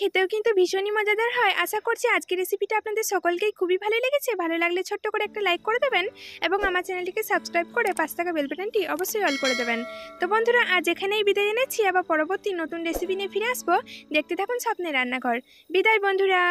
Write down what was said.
খেতেও কিন্তু ভীষণই মজাদার হয় আশা করছি আজকের রেসিপিটা আপনাদের সকলকেই খুবই ভালো লেগেছে ভালো লাগলে ছোট্ট করে একটা লাইক করে দেবেন এবং আমার চ্যানেলটিকে সাবস্ক্রাইব করে পাঁচ টাকা বেলবেটানটি অবশ্যই অল করে দেবেন তো বন্ধুরা আজ এখানেই বিদায় এনেছি আবার পরবর্তী নতুন রেসিপি নিয়ে ফিরে আসবো দেখতে থাকুন স্বপ্নের রান্নাঘর বিদায় বন্ধুরা